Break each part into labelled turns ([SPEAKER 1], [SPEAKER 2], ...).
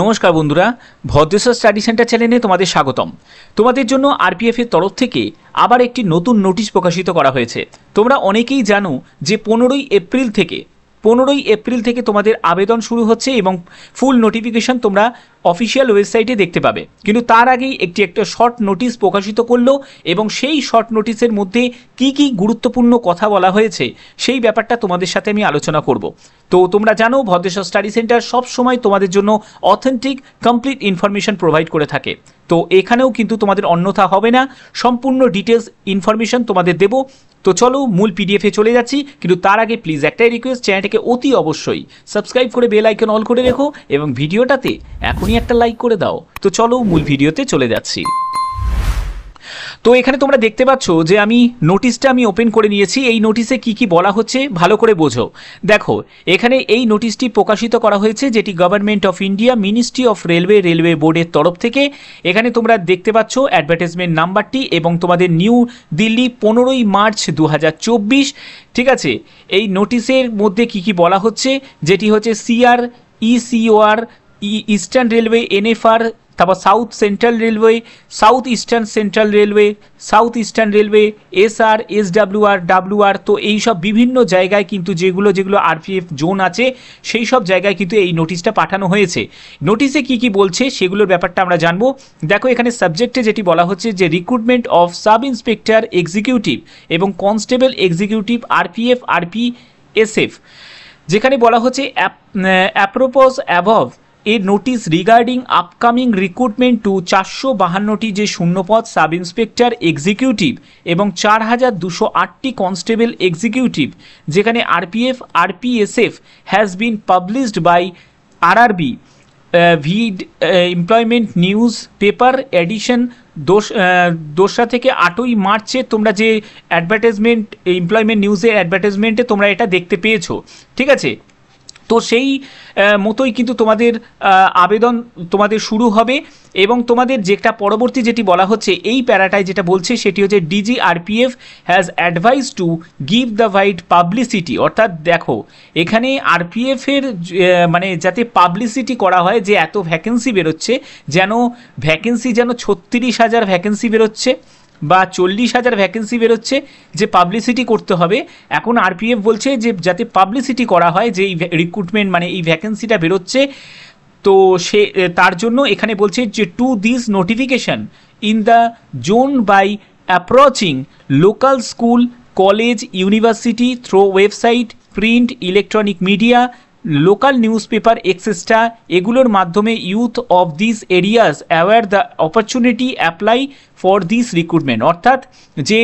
[SPEAKER 1] নমস্কার বন্ধুরা Bhadreswar study centre চ্যানেলে তোমাদের স্বাগতম তোমাদের জন্য আরপিএফের তরফ থেকে আবার একটি নতুন নোটিশ প্রকাশিত করা হয়েছে তোমরা অনেকেই জানো যে পনেরোই এপ্রিল থেকে পনেরোই এপ্রিল থেকে তোমাদের আবেদন শুরু হচ্ছে এবং ফুল নোটিফিকেশন তোমরা অফিসিয়াল ওয়েবসাইটে দেখতে পাবে কিন্তু তার আগেই একটি একটা শর্ট নোটিশ প্রকাশিত করলো এবং সেই শর্ট নোটিসের মধ্যে কি কি গুরুত্বপূর্ণ কথা বলা হয়েছে সেই ব্যাপারটা তোমাদের সাথে আমি আলোচনা করব তো তোমরা জানো ভদ্রেশ্বর স্টাডি সেন্টার সব সময় তোমাদের জন্য অথেন্টিক কমপ্লিট ইনফরমেশন প্রোভাইড করে থাকে তো এখানেও কিন্তু তোমাদের অন্যথা হবে না সম্পূর্ণ ডিটেলস ইনফরমেশন তোমাদের দেব তো চলো মূল পিডিএফে চলে যাচ্ছি কিন্তু তার আগে প্লিজ একটাই রিকোয়েস্ট চ্যানেলটাকে অতি অবশ্যই সাবস্ক্রাইব করে বেল আইকন অল করে রেখো এবং ভিডিওটাতে এখনই একটা লাইক করে দাও তো চলো মূল ভিডিওতে চলে যাচ্ছি তো এখানে তোমরা দেখতে পাচ্ছ যে আমি নোটিশটা আমি ওপেন করে নিয়েছি এই নোটিশে কি কি বলা হচ্ছে ভালো করে বোঝো দেখো এখানে এই নোটিশটি প্রকাশিত করা হয়েছে যেটি government of India ministry of railway railway বোর্ডের তরফ থেকে এখানে তোমরা দেখতে পাচ্ছ অ্যাডভার্টাইজমেন্ট নাম্বারটি এবং তোমাদের নিউ দিল্লি পনেরোই মার্চ দু ঠিক আছে এই নোটিশের মধ্যে কি কি বলা হচ্ছে যেটি হচ্ছে CR ECOR eastern railway NFR তারপর south central railway south eastern central railway south eastern railway S R SWR WR তো এই সব বিভিন্ন জায়গায় কিন্তু যেগুলো যেগুলো আরপিএফ জোন আছে সেই সব জায়গায় কিন্তু এই নোটিশটা পাঠানো হয়েছে নোটিশে কি কি বলছে সেগুলোর ব্যাপারটা আমরা জানবো দেখো এখানে সাবজেক্টে যেটি বলা হচ্ছে যে recruitment of sub inspector executive এবং constable executive RPF RP F যেখানে বলা হচ্ছে অ্যাপ্রোপোজ অ্যাভভ a notice regarding upcoming recruitment to চারশো বাহান্নটি যে শূন্যপদ সাব ইন্সপেক্টর এক্সিকিউটিভ এবং চার হাজার দুশো আটটি কনস্টেবল এক্সিকিউটিভ যেখানে RPF RPSF has been published by RRB vide employment news paper edition দোসরা থেকে আটই মার্চে তোমরা যে অ্যাডভার্টাইজমেন্ট এমপ্লয়মেন্ট নিউজের অ্যাডভার্টাইজমেন্টে তোমরা এটা দেখতে পেয়েছো ঠিক আছে তো সেই মতোই কিন্তু তোমাদের আবেদন তোমাদের শুরু হবে এবং তোমাদের যেটা পরবর্তী যেটি বলা হচ্ছে এই প্যারাটায় যেটা বলছে সেটি হচ্ছে DGRPF has advise to give the wide publicity অর্থাৎ দেখো এখানে আরপিএফের মানে যাতে পাবলিসিটি করা হয় যে এত ভ্যাকেন্সি বেরোচ্ছে যেন ভ্যাকেন্সি যেন ছত্রিশ হাজার ভ্যাকেন্সি বেরোচ্ছে বা চল্লিশ হাজার ভ্যাকেন্সি বেরোচ্ছে যে পাবলিসিটি করতে হবে এখন আরপিএফ বলছে যে যাতে পাবলিসিটি করা হয় যে এই রিক্রুটমেন্ট মানে এই ভ্যাকেন্সিটা বেরোচ্ছে তো সে তার জন্য এখানে বলছে যে to this notification in the zone by approaching local school college university through website print electronic media local news paper এক্সেসটা এগুলোর মাধ্যমে youth of this areas aware the opportunity apply for this recruitment অর্থাৎ যে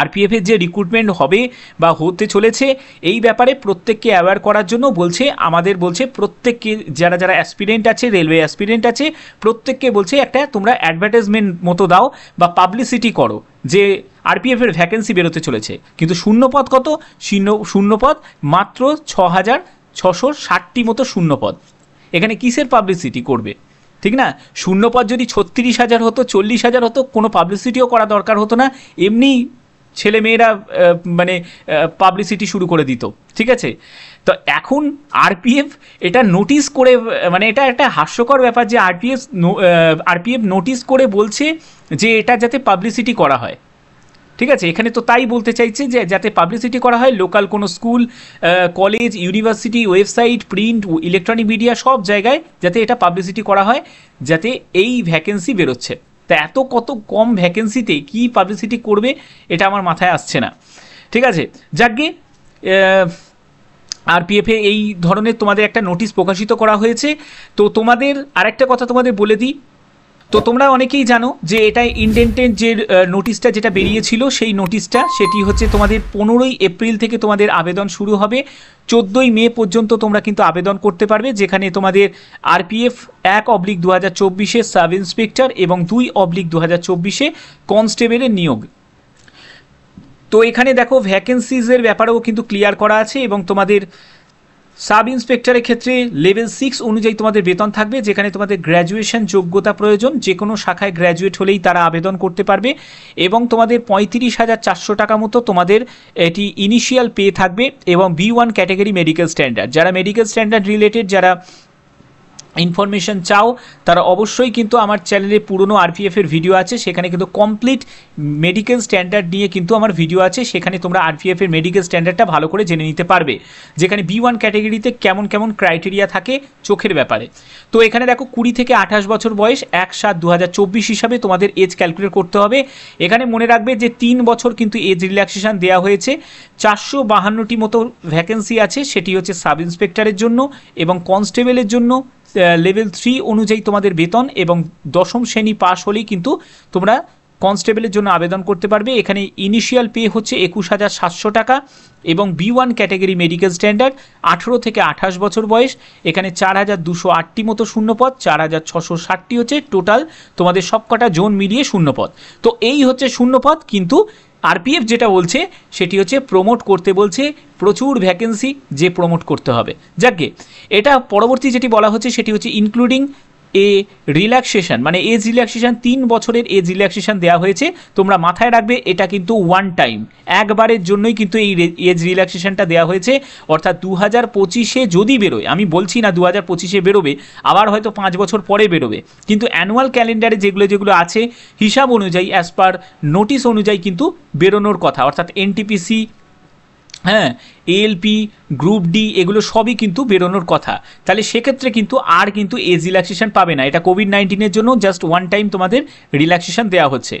[SPEAKER 1] এর যে recruitment হবে বা হতে চলেছে এই ব্যাপারে প্রত্যেককে অ্যাওয়ার করার জন্য বলছে আমাদের বলছে প্রত্যেককে যারা যারা অ্যাসপিরেন্ট আছে রেলওয়ে অ্যাসপিরেন্ট আছে প্রত্যেককে বলছে একটা তোমরা অ্যাডভার্টাইজমেন্ট মতো দাও বা পাবলিসিটি করো যে আরপিএফের ভ্যাকেন্সি বেরোতে চলেছে কিন্তু শূন্যপদ কত শূন্য শূন্যপদ মাত্র ছ হাজার ছশো ষাটটি মতো শূন্যপদ এখানে কিসের পাবলিসিটি করবে ঠিক না শূন্যপদ যদি ছত্রিশ হাজার হতো চল্লিশ হাজার হতো কোনো পাবলিসিটিও করা দরকার হতো না এমনি ছেলেমেয়েরা মানে পাবলিসিটি শুরু করে দিত ঠিক আছে তো এখন আরপিএফ এটা নোটিস করে মানে এটা একটা হাস্যকর ব্যাপার যে আরপিএফ আরপিএফ নোটিস করে বলছে যে এটা যাতে পাবলিসিটি করা হয় ঠিক আছে এখানে তো তাই বলতে চাইছে যে যাতে পাবলিসিটি করা হয় লোকাল কোনো school college university website print electronic media সব জায়গায় যাতে এটা পাবলিসিটি করা হয় যাতে এই ভ্যাকেন্সি বেরোচ্ছে তা এত কত কম ভ্যাকেন্সিতে কি পাবলিসিটি করবে এটা আমার মাথায় আসছে না ঠিক আছে যাকে আরপিএফে এই ধরনের তোমাদের একটা নোটিশ প্রকাশিত করা হয়েছে তো তোমাদের আরেকটা কথা তোমাদের বলে দিই তো তোমরা অনেকেই জানো যে এটা ইন্ডেন্টের যে নোটিশটা যেটা বেরিয়েছিল সেই নোটিশটা সেটি হচ্ছে তোমাদের পনেরোই এপ্রিল থেকে তোমাদের আবেদন শুরু হবে চোদ্দোই মে পর্যন্ত তোমরা কিন্তু আবেদন করতে পারবে যেখানে তোমাদের আরপিএফ এক অবলিক দু হাজার চব্বিশে সাব ইন্সপেক্টর এবং দুই অবলিক দু হাজার চব্বিশে কনস্টেবলের নিয়োগ তো এখানে দেখো ভ্যাকেন্সিজের ব্যাপারেও কিন্তু ক্লিয়ার করা আছে এবং তোমাদের সাব ইন্সপেক্টরের ক্ষেত্রে লেভেল সিক্স অনুযায়ী তোমাদের বেতন থাকবে যেখানে তোমাদের গ্র্যাজুয়েশন যোগ্যতা প্রয়োজন যে কোনো শাখায় গ্র্যাজুয়েট হলেই তারা আবেদন করতে পারবে এবং তোমাদের পঁয়ত্রিশ হাজার চারশো টাকা মতো তোমাদের এটি ইনিশিয়াল পে থাকবে এবং B one category medical standard যারা মেডিকেল স্ট্যান্ডার্ড রিলেটেড যারা ইনফরমেশন চাও তারা অবশ্যই কিন্তু আমার চ্যানেলে পুরনো আরপিএফের ভিডিও আছে সেখানে কিন্তু কমপ্লিট মেডিকেল স্ট্যান্ডার্ড নিয়ে কিন্তু আমার ভিডিও আছে সেখানে তোমরা আরপিএফের মেডিকেল স্ট্যান্ডার্ডটা ভালো করে জেনে নিতে পারবে যেখানে বি ওয়ান ক্যাটাগরিতে কেমন কেমন ক্রাইটেরিয়া থাকে চোখের ব্যাপারে তো এখানে দেখো কুড়ি থেকে আঠাশ বছর বয়স এক সাত দু হিসাবে তোমাদের এজ ক্যালকুলেট করতে হবে এখানে মনে রাখবে যে তিন বছর কিন্তু এজ রিল্যাক্সেশন দেওয়া হয়েছে চারশো বাহান্নটি মতো ভ্যাকেন্সি আছে সেটি হচ্ছে সাব ইন্সপেক্টরের জন্য এবং কনস্টেবলের জন্য লেভেল থ্রি অনুযায়ী তোমাদের বেতন এবং দশম শ্রেণী পাশ হলেই কিন্তু তোমরা কনস্টেবলের জন্য আবেদন করতে পারবে এখানে ইনিশিয়াল পে হচ্ছে একুশ হাজার সাতশো টাকা এবং B one category medical standard আঠেরো থেকে আঠাশ বছর বয়স এখানে চার হাজার দুশো আটটি মতো শূন্যপদ চার হাজার ছশো ষাটটি হচ্ছে টোটাল তোমাদের সবকটা জোন মিলিয়ে শূন্যপদ তো এই হচ্ছে শূন্যপদ কিন্তু আরপিএফ যেটা বলছে সেটি হচ্ছে প্রমোট করতে বলছে প্রচুর ভ্যাকেন্সি যে প্রমোট করতে হবে যাকে এটা পরবর্তী যেটি বলা হচ্ছে সেটি হচ্ছে ইনক্লুডিং এ রিল্যাক্সেশন মানে এজ রিল্যাক্সেশন তিন বছরের এজ রিল্যাক্সেশন দেওয়া হয়েছে তোমরা মাথায় রাখবে এটা কিন্তু ওয়ান টাইম একবারের জন্যই কিন্তু এই এজ রিল্যাক্সেশনটা দেওয়া হয়েছে অর্থাৎ দু হাজার পঁচিশে যদি বেরোয় আমি বলছি না দু হাজার পঁচিশে বেরোবে আবার হয়তো পাঁচ বছর পরে বেরোবে কিন্তু অ্যানুয়াল ক্যালেন্ডারে যেগুলো যেগুলো আছে হিসাব অনুযায়ী অ্যাজ পার নোটিশ অনুযায়ী কিন্তু বেরোনোর কথা অর্থাৎ এনটিপিসি হ্যাঁ এলপি গ্রুপ ডি এগুলো সবই কিন্তু বেরোনোর কথা তাহলে সেক্ষেত্রে কিন্তু আর কিন্তু এজ রিল্যাক্সেশন পাবে না এটা কোভিড নাইন্টিনের জন্য জাস্ট ওয়ান টাইম তোমাদের রিল্যাক্সেশন দেওয়া হচ্ছে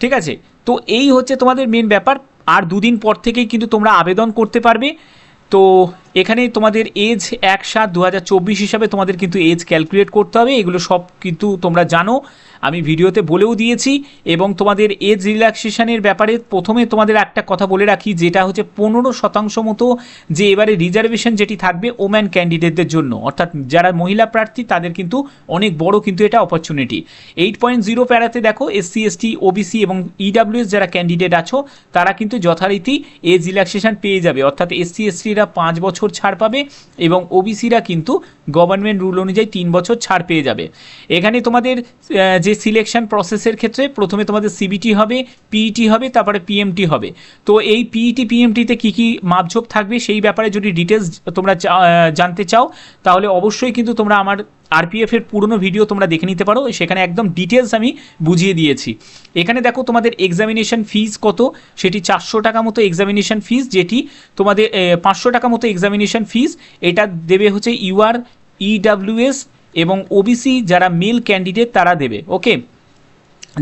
[SPEAKER 1] ঠিক আছে তো এই হচ্ছে তোমাদের মেন ব্যাপার আর দুদিন পর থেকেই কিন্তু তোমরা আবেদন করতে পারবে তো এখানে তোমাদের এজ এক সাত দু হিসাবে তোমাদের কিন্তু এজ ক্যালকুলেট করতে হবে এগুলো সব কিন্তু তোমরা জানো আমি ভিডিওতে বলেও দিয়েছি এবং তোমাদের এজ রিল্যাক্সেশনের ব্যাপারে প্রথমে তোমাদের একটা কথা বলে রাখি যেটা হচ্ছে পনেরো শতাংশ মতো যে এবারে রিজার্ভেশন যেটি থাকবে ওম্যান ক্যান্ডিডেটদের জন্য অর্থাৎ যারা মহিলা প্রার্থী তাদের কিন্তু অনেক বড় কিন্তু এটা অপরচুনিটি এইট পয়েন্ট জিরো প্যারাতে দেখো এসসি এসটি ওবিসি এবং ইডাব্লিউএস e যারা ক্যান্ডিডেট আছো তারা কিন্তু যথারীতি এজ রিল্যাক্সেশন পেয়ে যাবে অর্থাৎ এসসি এসটিরা পাঁচ বছর ছাড় পাবে এবং ওবিসিরা কিন্তু গভর্নমেন্ট রুল অনুযায়ী তিন বছর ছাড় পেয়ে যাবে এখানে তোমাদের যে যে সিলেকশন প্রসেসের ক্ষেত্রে প্রথমে তোমাদের সিবিটি হবে পিইটি e হবে তারপরে পিএমটি হবে তো এই পিইটি পিএমটিতে কী কী মাপঝোপ থাকবে সেই ব্যাপারে যদি ডিটেলস তোমরা জানতে চাও তাহলে অবশ্যই কিন্তু তোমরা আমার আরপিএফের পুরনো ভিডিও তোমরা দেখে নিতে পারো সেখানে একদম ডিটেলস আমি বুঝিয়ে দিয়েছি এখানে দেখো তোমাদের এক্সামিনেশন ফিজ কত সেটি চারশো টাকা মতো এক্সামিনেশন ফিজ যেটি তোমাদের পাঁচশো টাকা মতো এক্সামিনেশন ফিজ এটা দেবে হচ্ছে ইউআর ইডাব্লিউএস এবং ওবিসি যারা মেল ক্যান্ডিডেট তারা দেবে ওকে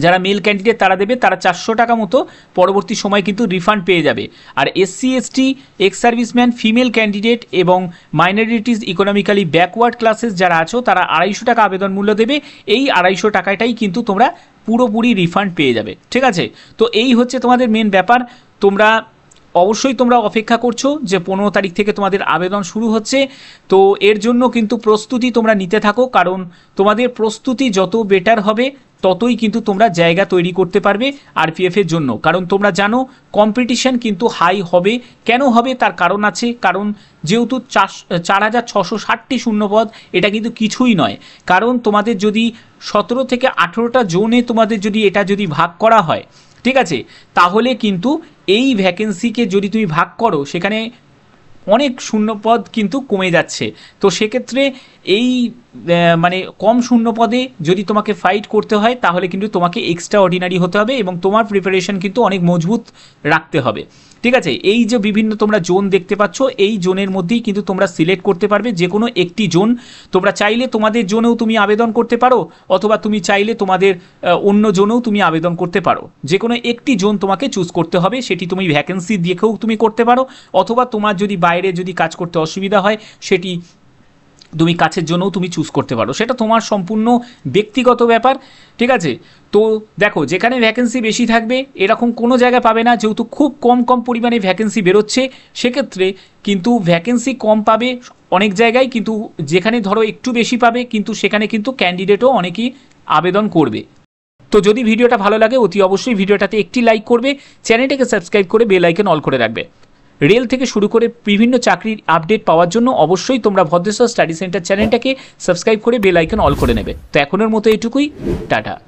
[SPEAKER 1] যারা মেল ক্যান্ডিডেট তারা দেবে তারা চারশো টাকা মতো পরবর্তী সময় কিন্তু রিফান্ড পেয়ে যাবে আর SC ST ex serviceman female candidate এবং মাইনরিটিস ইকোনমিক্যালি ব্যাকওয়ার্ড ক্লাসেস যারা আছো তারা আড়াইশো টাকা আবেদন মূল্য দেবে এই আড়াইশো টাকাটাই কিন্তু তোমরা পুরোপুরি রিফান্ড পেয়ে যাবে ঠিক আছে তো এই হচ্ছে তোমাদের মেন ব্যাপার তোমরা অবশ্যই তোমরা অপেক্ষা করছো যে পনেরো তারিখ থেকে তোমাদের আবেদন শুরু হচ্ছে তো এর জন্য কিন্তু প্রস্তুতি তোমরা নিতে থাকো কারণ তোমাদের প্রস্তুতি যত বেটার হবে ততই কিন্তু তোমরা জায়গা তৈরি করতে পারবে আরপিএফের জন্য কারণ তোমরা জানো কম্পিটিশন কিন্তু হাই হবে কেন হবে তার কারণ আছে কারণ যেহেতু চার হাজার ছশো ষাটটি শূন্যপদ এটা কিন্তু কিছুই নয় কারণ তোমাদের যদি সতেরো থেকে আঠেরোটা জোনে তোমাদের যদি এটা যদি ভাগ করা হয় ঠিক আছে তাহলে কিন্তু এই ভ্যাকেন্সিকে যদি তুমি ভাগ করো সেখানে অনেক শূন্যপদ কিন্তু কমে যাচ্ছে তো সেক্ষেত্রে এই মানে কম শূন্যপদে যদি তোমাকে ফাইট করতে হয় তাহলে কিন্তু তোমাকে এক্সট্রা অর্ডিনারি হতে হবে এবং তোমার প্রিপারেশন কিন্তু অনেক মজবুত রাখতে হবে ঠিক আছে এই যে বিভিন্ন তোমরা জোন দেখতে পাচ্ছ এই জোনের মধ্যেই কিন্তু তোমরা সিলেক্ট করতে পারবে যে কোনো একটি জোন তোমরা চাইলে তোমাদের জোনেও তুমি আবেদন করতে পারো অথবা তুমি চাইলে তোমাদের অন্য জোনেও তুমি আবেদন করতে পারো যে কোনো একটি জোন তোমাকে চুজ করতে হবে সেটি তুমি ভ্যাকেন্সি দেখেও তুমি করতে পারো অথবা তোমার যদি বাইরে যদি কাজ করতে অসুবিধা হয় সেটি তুমি কাছের জন্যও তুমি চুজ করতে পারো সেটা তোমার সম্পূর্ণ ব্যক্তিগত ব্যাপার ঠিক আছে তো দেখো যেখানে ভ্যাকেন্সি বেশি থাকবে এরকম কোনো জায়গা পাবে না যেহেতু খুব কম কম পরিমাণে ভ্যাকেন্সি বেরোচ্ছে সেক্ষেত্রে কিন্তু ভ্যাকেন্সি কম পাবে অনেক জায়গায় কিন্তু যেখানে ধরো একটু বেশি পাবে কিন্তু সেখানে কিন্তু ক্যান্ডিডেটও অনেকেই আবেদন করবে তো যদি ভিডিওটা ভালো লাগে অতি অবশ্যই ভিডিওটাতে একটি লাইক করবে চ্যানেলটাকে সাবস্ক্রাইব করে বেল আইকন অল করে রাখবে রেল থেকে শুরু করে বিভিন্ন চাকরির আপডেট পাওয়ার জন্য অবশ্যই তোমরা ভদ্রেশ্বর স্টাডি সেন্টার চ্যানেলটাকে সাবস্ক্রাইব করে বেল আইকন অল করে নেবে তো এখনের মতো এটুকুই টাটা